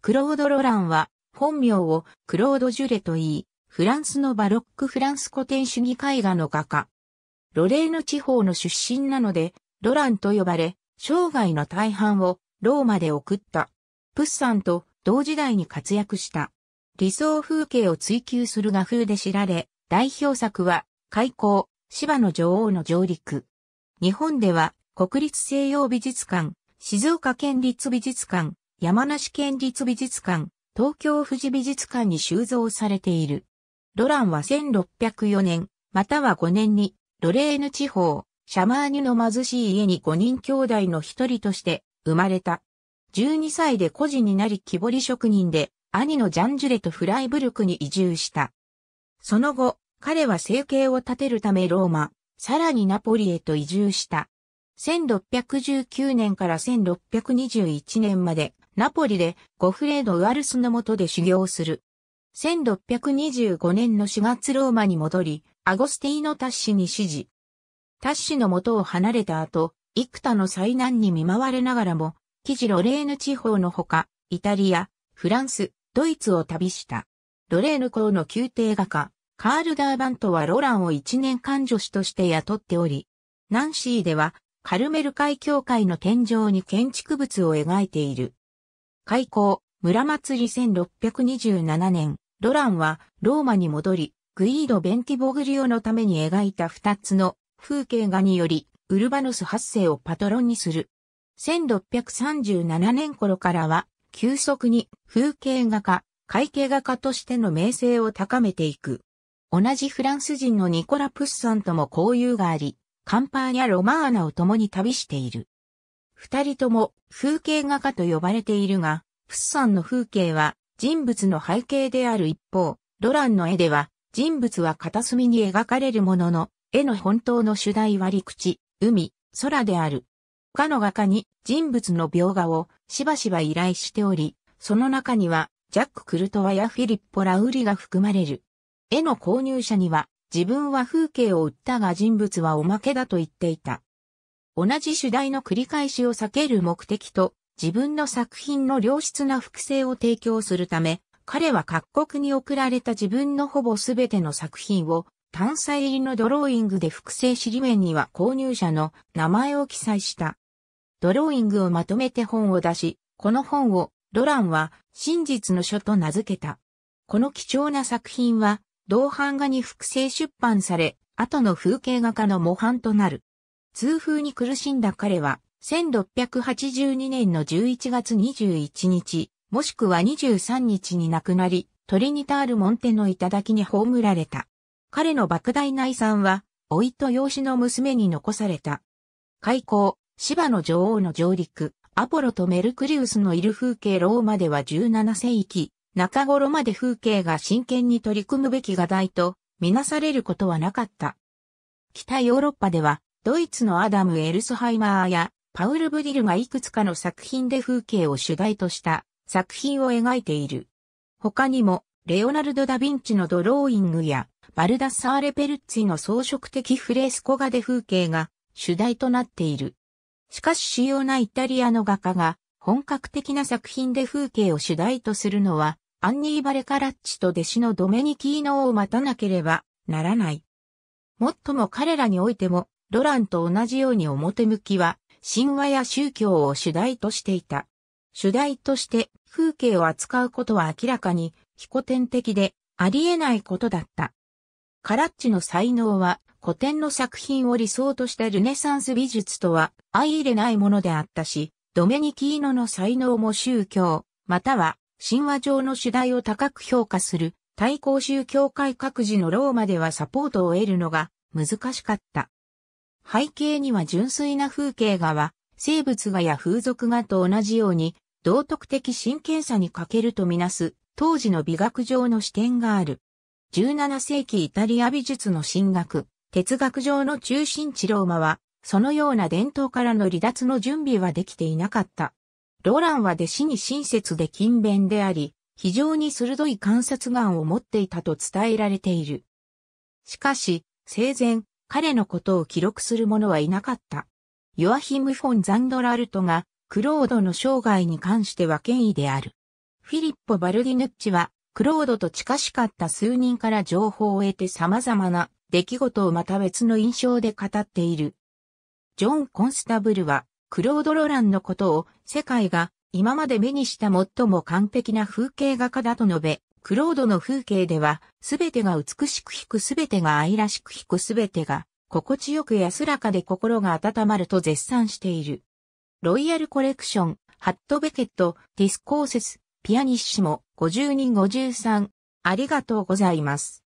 クロード・ロランは、本名をクロード・ジュレと言い、フランスのバロック・フランス古典主義絵画の画家。ロレーヌ地方の出身なので、ロランと呼ばれ、生涯の大半をローマで送った。プッサンと同時代に活躍した。理想風景を追求する画風で知られ、代表作は、開港、芝の女王の上陸。日本では、国立西洋美術館、静岡県立美術館、山梨県立美術館、東京富士美術館に収蔵されている。ロランは1604年、または5年に、ロレーヌ地方、シャマーニュの貧しい家に5人兄弟の一人として生まれた。12歳で孤児になり木彫り職人で、兄のジャンジュレとフライブルクに移住した。その後、彼は生計を立てるためローマ、さらにナポリへと移住した。1619年から1621年までナポリでゴフレード・ウアルスの下で修行する。1625年の4月ローマに戻り、アゴスティーノ・タッシに指示。タッシの元を離れた後、幾多の災難に見舞われながらも、記事ロレーヌ地方のほか、イタリア、フランス、ドイツを旅した。ロレーヌ公の宮廷画家、カール・ダーバントはロランを一年間助子として雇っており、ナンシーではカルメル海教会の天井に建築物を描いている。開港、村祭り1627年、ロランはローマに戻り、グイード・ベンティボグリオのために描いた二つの風景画により、ウルバノス発世をパトロンにする。1637年頃からは、急速に風景画家、会計画家としての名声を高めていく。同じフランス人のニコラ・プッサンとも交友があり、カンパーニャ・ロマーナを共に旅している。二人とも風景画家と呼ばれているが、プッサンの風景は人物の背景である一方、ロランの絵では人物は片隅に描かれるものの、絵の本当の主題は陸地、海、空である。他の画家に人物の描画をしばしば依頼しており、その中にはジャック・クルトワやフィリッポ・ラウリが含まれる。絵の購入者には自分は風景を売ったが人物はおまけだと言っていた。同じ主題の繰り返しを避ける目的と、自分の作品の良質な複製を提供するため、彼は各国に送られた自分のほぼ全ての作品を、単彩入りのドローイングで複製し裏面には購入者の名前を記載した。ドローイングをまとめて本を出し、この本をロランは真実の書と名付けた。この貴重な作品は、同版画に複製出版され、後の風景画家の模範となる。痛風に苦しんだ彼は、1682年の11月21日、もしくは23日に亡くなり、トリニタール・モンテの頂に葬られた。彼の莫大な遺産は、老いと養子の娘に残された。開港、芝の女王の上陸、アポロとメルクリウスのいる風景ローマでは17世紀、中頃まで風景が真剣に取り組むべき画題と、みなされることはなかった。北ヨーロッパでは、ドイツのアダム・エルスハイマーやパウル・ブディルがいくつかの作品で風景を主題とした作品を描いている。他にも、レオナルド・ダ・ヴィンチのドローイングや、バルダッサーレ・ペルッツィの装飾的フレースコ画で風景が主題となっている。しかし主要なイタリアの画家が本格的な作品で風景を主題とするのは、アンニー・バレカラッチと弟子のドメニキーノを待たなければならない。もっとも彼らにおいても、ロランと同じように表向きは、神話や宗教を主題としていた。主題として風景を扱うことは明らかに非古典的であり得ないことだった。カラッチの才能は古典の作品を理想としたルネサンス美術とは相入れないものであったし、ドメニキーノの才能も宗教、または神話上の主題を高く評価する対抗宗教界各自のローマではサポートを得るのが難しかった。背景には純粋な風景画は、生物画や風俗画と同じように、道徳的真剣さに欠けるとみなす、当時の美学上の視点がある。17世紀イタリア美術の進学、哲学上の中心地ローマは、そのような伝統からの離脱の準備はできていなかった。ロランは弟子に親切で勤勉であり、非常に鋭い観察眼を持っていたと伝えられている。しかし、生前、彼のことを記録する者はいなかった。ヨアヒム・フォン・ザンドラルトが、クロードの生涯に関しては権威である。フィリッポ・バルディヌッチは、クロードと近しかった数人から情報を得て様々な出来事をまた別の印象で語っている。ジョン・コンスタブルは、クロード・ロランのことを世界が今まで目にした最も完璧な風景画家だと述べ、クロードの風景では、すべてが美しく引くすべてが愛らしく引くすべてが、心地よく安らかで心が温まると絶賛している。ロイヤルコレクション、ハットベケット、ディスコーセス、ピアニッシモ、5253、ありがとうございます。